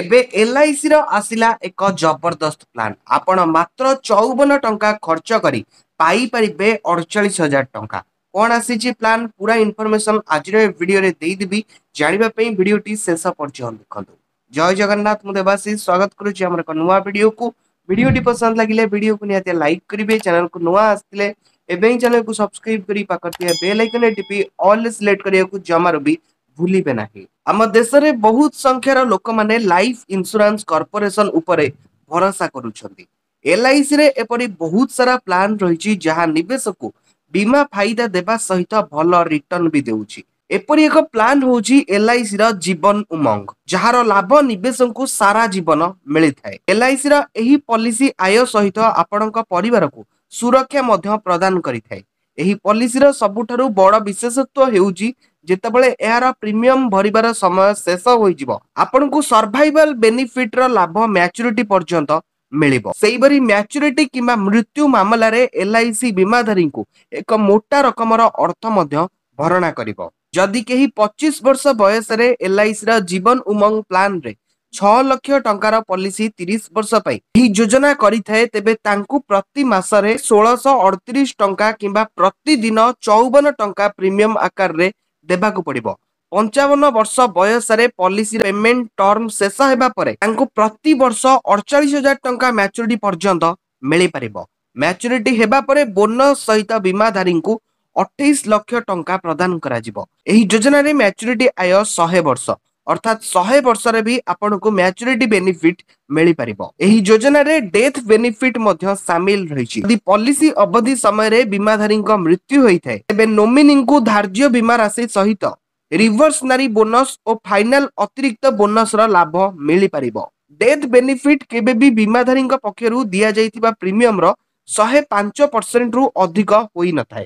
ଏବେ ଏଲ୍ଆଇସିର ଆସିଲା ଏକ ଜବରଦସ୍ତ ପ୍ଲାନ୍ ଆପଣ ମାତ୍ର ଚଉବନ ଟଙ୍କା ଖର୍ଚ୍ଚ କରି ପାଇପାରିବେ ଅଡ଼ଚାଳିଶ ହଜାର ଟଙ୍କା କ'ଣ ଆସିଛି ପ୍ଲାନ୍ ପୁରା ଇନଫର୍ମେସନ୍ ଆଜିର ଏ ଭିଡ଼ିଓରେ ଦେଇଦେବି ଜାଣିବା ପାଇଁ ଭିଡ଼ିଓଟି ଶେଷ ପର୍ଯ୍ୟନ୍ତ ଦେଖନ୍ତୁ ଜୟ ଜଗନ୍ନାଥ ମୁଁ ଦେବାଶିଷ ସ୍ୱାଗତ କରୁଛି ଆମର ଏକ ନୂଆ ଭିଡ଼ିଓକୁ ଭିଡ଼ିଓଟି ପସନ୍ଦ ଲାଗିଲେ ଭିଡ଼ିଓକୁ ନିହାତି ଲାଇକ୍ କରିବେ ଚ୍ୟାନେଲକୁ ନୂଆ ଆସିଥିଲେ ଏବେ ହିଁ ଚ୍ୟାନେଲକୁ ସବସ୍କ୍ରାଇବ୍ କରି ପାଖରେ ଥିବା ବେଲ୍ ଆଇକନ୍ରେ ଟିପି ଅଲ୍ ସିଲେକ୍ଟ କରିବାକୁ ଜମାରୁ ବି ଭୁଲିବେ ନାହିଁ बहुत संख्यार लोक इन्सुरानर्पोरेसन भरोसा एल आइसिए बहुत सारा प्लान रहेछ जहाँ बीमा फायदा देव सहित भयो रिटर्न दुई एक प्लान हौ आइसि र जीवन उमङ जाभ ना जीवन मिले पलिसि आय सहित को सुरक्षा प्रदान गरि ଏହି ପଲିସିର ସବୁଠାରୁ ବଡ ବିଶେଷତ୍ଵ ହେଉଛି ଯେତେବେଳେ ଏହାର ପ୍ରିମିୟମ ଭରିବାର ସମୟ ଶେଷ ହୋଇଯିବ ଆପଣଙ୍କୁ ସର୍ଭାଇଭାଲ ବେନିଫିଟ୍ର ଲାଭ ମ୍ୟାଚୁରିଟି ପର୍ଯ୍ୟନ୍ତ ମିଳିବ ସେହିପରି ମ୍ୟାଚୁରିଟି କିମ୍ବା ମୃତ୍ୟୁ ମାମଲାରେ ଆଇ ସି ବୀମାଧାରୀଙ୍କୁ ଏକ ମୋଟା ରକମର ଅର୍ଥ ମଧ୍ୟ ଭରଣା କରିବ ଯଦି କେହି ପଚିଶ ବର୍ଷ ବୟସରେ ଏଲ୍ଆଇସିର ଜୀବନ ଉମଙ୍ଗ ପ୍ଲାନ୍ରେ छ ट पलिसिस वर्ष पाइजना चौबिस पञ्चावन वर्ष बयसम्म पलिसी पेमेन्ट शेष हामी प्रति बर्ष अठचालिस हजार टा म्याचुरी पर्ने पारेको म्याचुरी बोनस सहित बिमाधारी अठैस लक्ष टा प्रदानोजन म्याचुरी आय शर्ष অর্থাৎ ଶହେ ବର୍ଷରେ ବି ଆପଣଙ୍କୁ ମ୍ୟାଚୁରିଟି ବେନିଫିଟ ମିଳିପାରିବ ଏହି ଯୋଜନାରେ ଡେଥ୍ ବେନିଫିଟ ମଧ୍ୟ ସାମିଲ ରହିଛି ଯଦି ପଲିସି ଅବଧି ସମୟରେ ବୀମାଧାରୀଙ୍କ ମୃତ୍ୟୁ ହୋଇଥାଏ ତେବେ ନୋମିନିଙ୍କୁ ଧାର୍ଯ୍ୟ ବୀମା ରାଶି ସହିତ ରିଭର୍ସନାରୀ ବୋନସ୍ ଓ ଫାଇନାଲ ଅତିରିକ୍ତ ବୋନସର ଲାଭ ମିଳିପାରିବ ଡେଥ୍ ବେନିଫିଟ କେବେ ବି ବୀମାଧାରୀଙ୍କ ପକ୍ଷରୁ ଦିଆଯାଇଥିବା ପ୍ରିମିୟମର ଶହେ ପାଞ୍ଚ ପରସେଣ୍ଟରୁ ଅଧିକ ହୋଇନଥାଏ